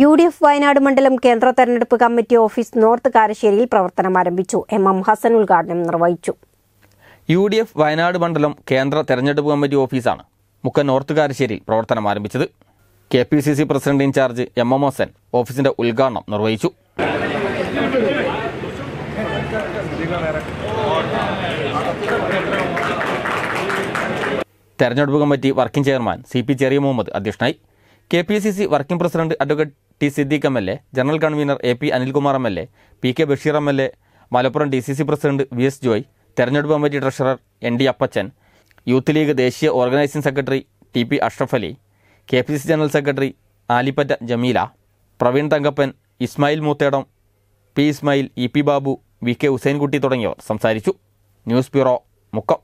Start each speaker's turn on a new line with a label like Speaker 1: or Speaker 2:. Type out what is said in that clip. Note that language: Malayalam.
Speaker 1: യു ഡി എഫ് വയനാട് മണ്ഡലം കേന്ദ്ര തെരഞ്ഞെടുപ്പ് കമ്മിറ്റി ഓഫീസ് നോർത്ത് കാരശ്ശേരിയിൽ പ്രവർത്തനം ആരംഭിച്ചു എം എം ഹസൻ ഉദ്ഘാടനം നിർവഹിച്ചു
Speaker 2: യു ഡി എഫ് വയനാട് മണ്ഡലം കേന്ദ്ര തെരഞ്ഞെടുപ്പ് കമ്മിറ്റി ഓഫീസാണ് മുക്കൻ നോർത്ത് കാരശ്ശേരിയിൽ പ്രവർത്തനം ആരംഭിച്ചത് K P C C president in charge M M Hassan ഓഫീസിന്റെ ഉദ്ഘാടനം നിർവഹിച്ചു തെരഞ്ഞെടുപ്പ് committee working chairman C P Cheriya Muhammad അധ്യക്ഷനായി K P C C working president advocate T Siddique M L A general convener A P Anilkumar M L A P K Basheer M L A Malappuram D C C president V S Joy തെരഞ്ഞെടുപ്പ് committee treasurer N D Appachan youth league ദേശീയ organising secretary T P Ashraf Ali K P C general secretary Alippatta Jameela Praveen Thankappan Ismail Moothedam P Ismail E P Babu V K Hussainkutty തുടങ്ങിയവർ സംസാരിച്ചു ന്യൂസ് ബ്യൂറോ മുക്കം